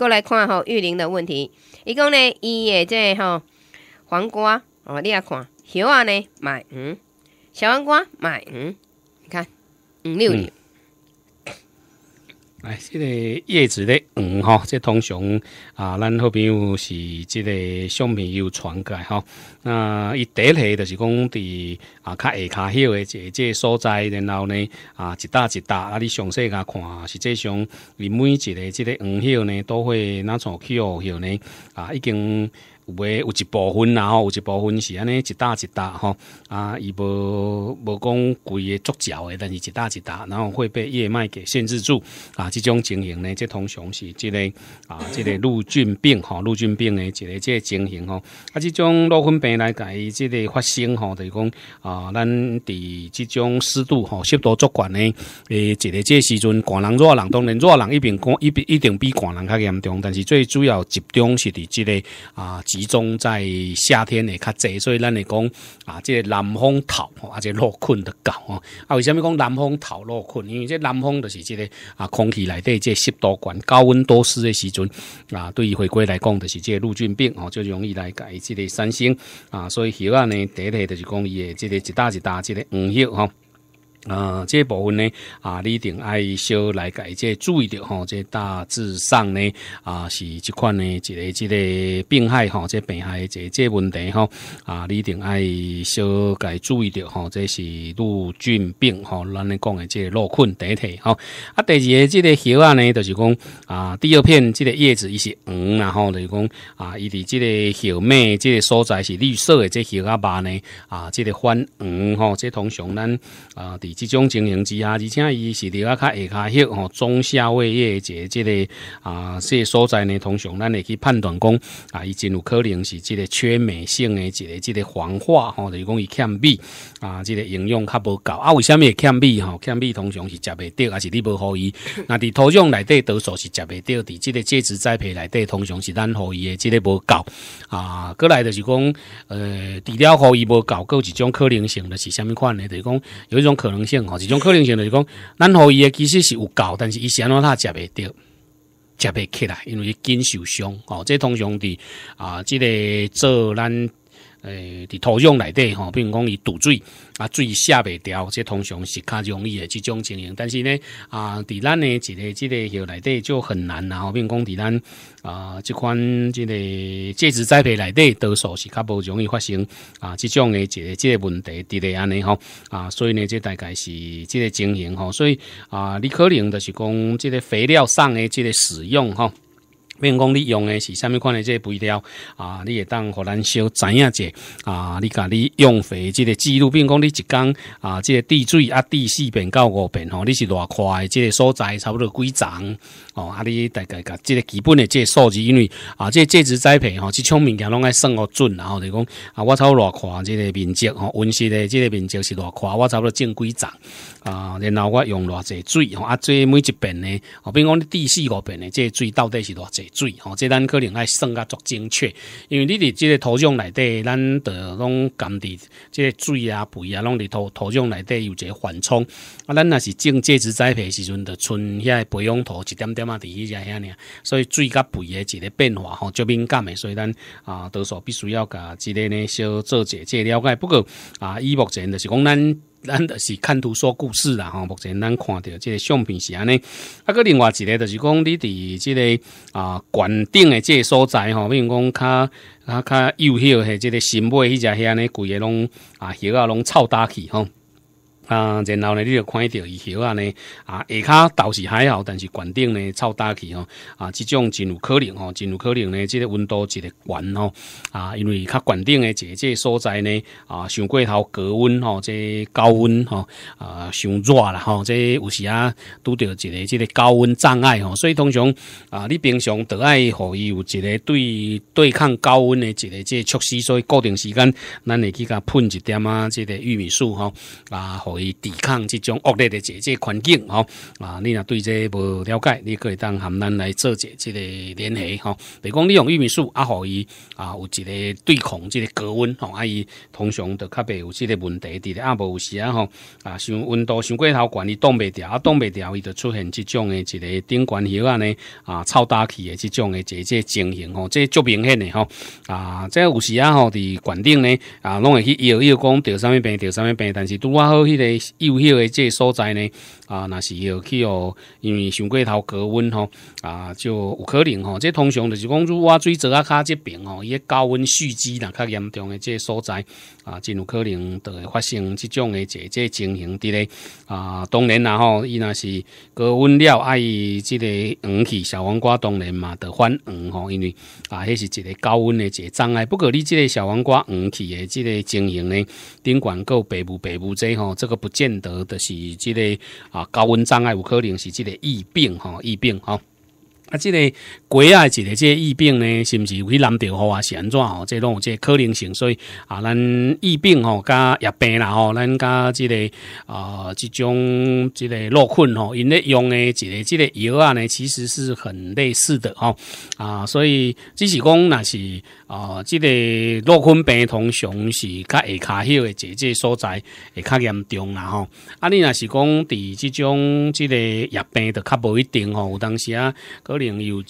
过来看吼玉林的问题，伊讲呢，伊的即个吼黄瓜哦，你也看，小啊呢买黄，小黄瓜买黄，你看黄六厘。来，这个叶子的黄哈，这通常啊，咱后边是这个相片又传过来哈。那一第来就是讲，伫啊，较下个一个这这所在，然后呢啊，一搭一搭啊，你详细甲看是际种，伊每一个这个黄叶呢，都会那起枯叶呢啊，已经。没有一部分，然后有一部分是安尼，一搭一搭吼啊，伊无无讲贵个足脚诶，但是一搭一搭，然后会被叶脉给限制住啊。这种情形呢，即通常是即个啊，即个陆菌病吼，陆菌病诶，即个即个情形吼啊。这种陆菌病来讲，伊即个发生吼，就是讲啊，咱伫即种湿度吼，湿度足悬呢诶，即个即时阵寒人热人，当然热人一边讲一边一定比寒人较严重，但是最主要集中是伫即个啊。集中在夏天呢较济，所以咱会讲啊，即个南方头啊，即落困的较吼。啊，为虾米讲南方头落困？因为即南方就是即个啊，空气内底即湿度悬，高温多湿的时阵啊，对于回归来讲，就是即个陆菌病啊，就容易来改即个产生啊。所以鱼啊呢，第个就是讲伊即个一大一大即个红鱼哈。啊、呃，这部分呢，啊，你一定爱小来改，这注意着吼，这大致上呢，啊，是这款呢，一个、一个病害哈，这病害这这问题吼。啊，你一定爱小改注意着吼，这是陆菌病吼，咱咧讲的这落菌第一题吼。啊，第二个这个叶啊呢，就是讲啊，第二片这个叶子伊是黄然吼，就是讲啊，伊的这个叶脉这个所在是绿色的，这叶啊吧呢，啊，这个泛黄吼，这通常咱啊即种情形之下，而且伊是伫较下骹歇吼，中下位叶一个即个啊个所在呢，通常咱会去判断讲啊，伊真有可能是即个缺镁性诶一个即个黄化吼，等是讲伊欠镁啊，即个营养较无够啊。为虾米欠镁吼？欠镁通常是食未到，还是你无可伊？那伫土壤内底多数是食未到？伫即个介质栽培内底通常是咱可伊诶，即个无够啊。过来就是讲，呃，除了可伊无够，搁一种可能性咧是虾米款呢？就是讲有一种可能。性这种可能性就是讲，咱伊诶其实是有够，但是伊安怎他食袂到，食袂起来，因为伊经受伤哦。这通常伫啊，即个做咱。诶，伫土壤内底吼，比如讲伊堵水啊，水下袂掉，即通常是较容易诶即种情形。但是呢，啊，伫咱诶一个即个园内底就很难啦。吼，比如讲伫咱啊即款即个介质栽培内底，多数是较无容易发生啊即种诶一个即个问题，伫咧安尼吼啊，所以呢，即大概是即个情形吼。所以啊，你可能就是讲即个肥料上诶即个使用吼。如讲你用的是什么款的这肥料啊，你也当互咱小知影者啊，你甲你用肥这个记录，如讲你一工啊，这个滴水啊滴四遍到五遍哦，你是偌宽的这个所在差不多几层哦，啊你大概甲这个基本的这个数字，因为啊这这次栽培吼，去种物件拢爱算哦准，然后就讲啊我差不多偌宽这个面积吼，温室的这个面积是偌宽，我差不多种几层啊，然后我用偌济水啊，这每一遍呢，比如讲你滴四五遍的这个、水到底是偌济。水哦，即咱可能爱算较足精确，因为你伫即个土壤内底，咱着拢甘伫即个水啊肥啊，拢伫土土壤内底有一个缓冲。啊，咱若是种介质栽培时阵，得剩遐培养土一点点啊，伫迄遮遐尔。所以水甲肥诶，一个变化吼，这敏感诶，所以咱啊，多数必须要甲即个呢，小做一下即了解。不过啊，伊目前着是讲咱。咱的是看图说故事啦，吼！目前咱看到这个相片是安尼。啊，个另外一个就是讲，你伫这个啊，馆顶的这个所在，吼，比如讲，较较较右后系这个新买迄只遐呢，规个拢啊，叶啊拢臭大去吼。啊，然后呢，你就看到伊以安啊呢，啊，下骹倒是还好，但是管顶呢臭大气吼，啊，即种真有可能吼，真有可能呢，即个温度一个悬吼，啊，因为较管顶的即个所在呢，啊，上过头隔温吼，即高温吼，啊，上热啦吼，即有时啊拄着一个即个高温障碍吼，所以通常啊，你平常都爱互伊有一个对对抗高温的一个即个措施，所以固定时间，咱会去甲喷一点啊，即个玉米素吼，啊和。来抵抗这种恶劣的这些环境哦啊！你若对这无了解，你可以当含咱来做些这个联系哈。比如讲，你用玉米素啊，互伊啊，有一个对抗这个高温吼，啊伊通常都较袂有这个问题伫咧啊，无有时啊吼啊，像温度、上过头悬，伊冻未掉啊，冻未掉伊就出现这种的一个顶关系啊呢啊，超大气的这种的这些情形哦，这足明显的哈啊，这有时啊吼伫管定呢啊，拢会去摇摇，讲着啥物病，着啥物病，但是拄啊好迄个。有些的这所在呢，啊，那是要去哦，因为上过头高温吼，啊，就有可能吼，这通常就是讲，如挖我最早啊看这边哦，伊高温蓄积啦较严重的这所在啊，真有可能都会发生这种的这这经营的咧，啊，当然然后伊那是高温料，伊这个黄气小黄瓜当然嘛得翻黄吼，因为啊，迄是一个高温的这障碍，不过你这个小黄瓜黄气的这个经营呢，顶管够北部北部这吼，这个。不见得的是，即个啊高温障碍，有可能是即个疫病哈，疫病哈。啊，即个鸡啊一个即个疫病呢，是不是去难着吼啊是安怎吼，这有即可能性，所以啊，咱疫病吼加疫病啦吼，咱加即个啊一种即个落困吼，因咧用的一个即个药啊呢，其实是很类似的吼啊，所以只是讲那是。哦，这个落昆病通常是较下较迄个姐姐所在，会较严重啦吼。啊，你若是讲伫即种即个疫病的较无一定吼，有当时啊，可能有一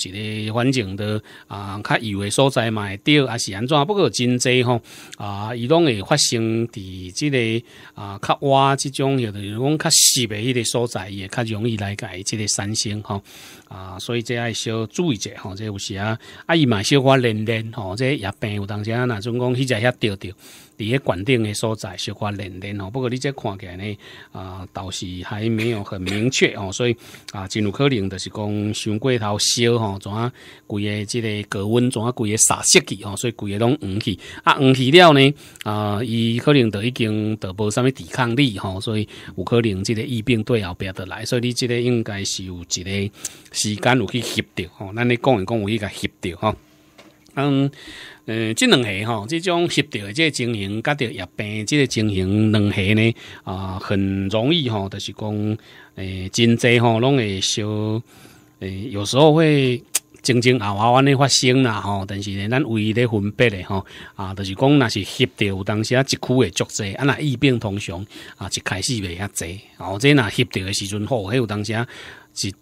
个反正的啊较油的所在嘛，会着啊是安怎？不过真济吼啊，伊拢会发生伫这个啊较洼即种是讲较湿的迄个所在，也较容易来改即个产生吼啊，所以这爱小注意者吼，这有时啊啊伊嘛小可连连吼这。也病有当时啊，那总讲迄只遐钓钓，伫咧管顶的所在，小可人人哦。不过你这看起来呢，啊，倒是还没有很明确哦，所以啊，真有可能就是讲伤过头烧吼，怎啊，规个即个高温，怎啊，规个杀色去吼，所以规个拢黄去啊，黄去了呢，啊，伊可能都已经得无啥物抵抗力吼，所以有可能即个疫病对后壁的来，所以你即个应该是有一个时间有去翕着吼，咱咧讲一讲有一个翕着吼。嗯，呃，这两下吼，这种协调的这个情形，甲着疫病这个情形，两下呢啊，很容易吼，就是讲，诶，真济吼，拢会小，诶，有时候会静静啊，娃安尼发生啦吼，但是呢，咱唯一的分别的吼，啊，就是讲那是协调，有当啊，一区的足集，啊，那疫病通常啊，一开始袂遐济，或这那协调的时阵吼，还有当时啊，一。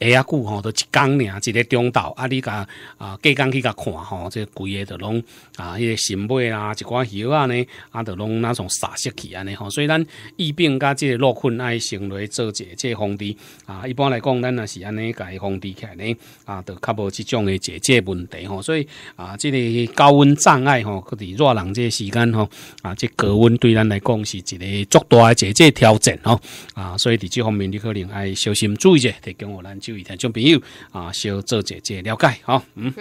一下久吼都一工尔，一个中道啊，你甲啊，隔工去甲看吼，这规个都拢啊，迄个新尾啦，一寡叶啊呢，啊，都拢那种撒色去安尼吼。所以咱疫病甲即个落困爱成为即个防治啊。一般来讲，咱若是安尼甲伊防治起来呢啊，都较无即种的解解问题吼。所以啊，即个高温障碍吼，佮伫热人即个时间吼啊，即高温对咱来讲是一个足大解解挑战吼啊。所以伫即方面，你可能爱小心注意者，提供我来。就一天众朋友啊，小做一下了解啊，嗯